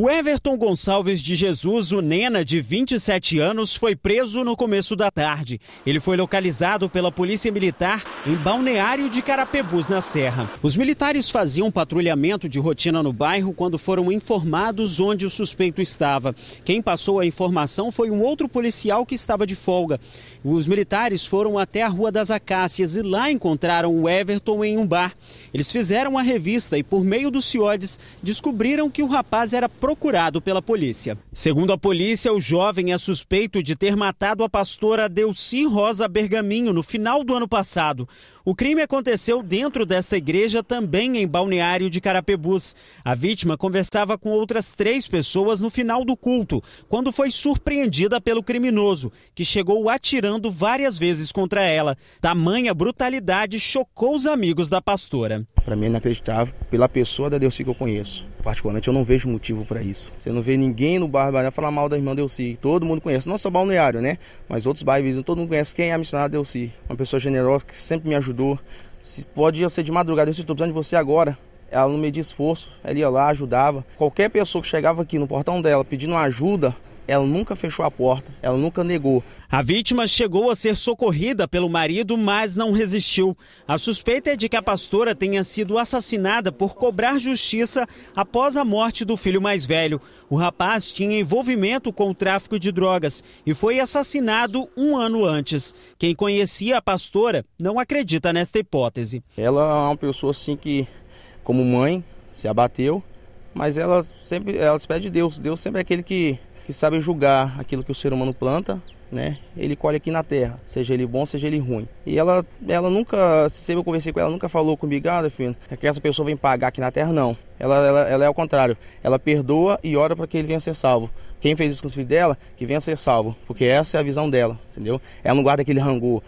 O Everton Gonçalves de Jesus, o Nena, de 27 anos, foi preso no começo da tarde. Ele foi localizado pela Polícia Militar em Balneário de Carapebus, na Serra. Os militares faziam patrulhamento de rotina no bairro quando foram informados onde o suspeito estava. Quem passou a informação foi um outro policial que estava de folga. Os militares foram até a Rua das Acácias e lá encontraram o Everton em um bar. Eles fizeram a revista e, por meio dos CIODES, descobriram que o rapaz era procurado pela polícia. Segundo a polícia, o jovem é suspeito de ter matado a pastora Delci Rosa Bergaminho no final do ano passado. O crime aconteceu dentro desta igreja, também em Balneário de Carapebus. A vítima conversava com outras três pessoas no final do culto, quando foi surpreendida pelo criminoso, que chegou atirando várias vezes contra ela. Tamanha brutalidade chocou os amigos da pastora. Para mim é inacreditável pela pessoa da Delci que eu conheço. Particularmente eu não vejo motivo para isso. Você não vê ninguém no bairro Balneário falar mal da irmã Delci. Todo mundo conhece, não só Balneário, né? Mas outros bairros, todo mundo conhece quem é a missionária Delci. Uma pessoa generosa que sempre me ajudou. Se pode ser de madrugada, eu estou precisando de você agora. Ela não me esforço, ela ia lá, ajudava. Qualquer pessoa que chegava aqui no portão dela pedindo ajuda, ela nunca fechou a porta, ela nunca negou. A vítima chegou a ser socorrida pelo marido, mas não resistiu. A suspeita é de que a pastora tenha sido assassinada por cobrar justiça após a morte do filho mais velho. O rapaz tinha envolvimento com o tráfico de drogas e foi assassinado um ano antes. Quem conhecia a pastora não acredita nesta hipótese. Ela é uma pessoa assim que, como mãe, se abateu, mas ela sempre ela se pede Deus. Deus sempre é aquele que que sabe julgar aquilo que o ser humano planta, né? Ele colhe aqui na terra, seja ele bom, seja ele ruim. E ela, ela nunca, sempre eu conversei com ela, nunca falou comigo, ah, filho, é que essa pessoa vem pagar aqui na terra, não. Ela, ela, ela é ao contrário, ela perdoa e ora para que ele venha ser salvo. Quem fez isso com os filhos dela, que venha ser salvo, porque essa é a visão dela, entendeu? Ela não guarda aquele rango.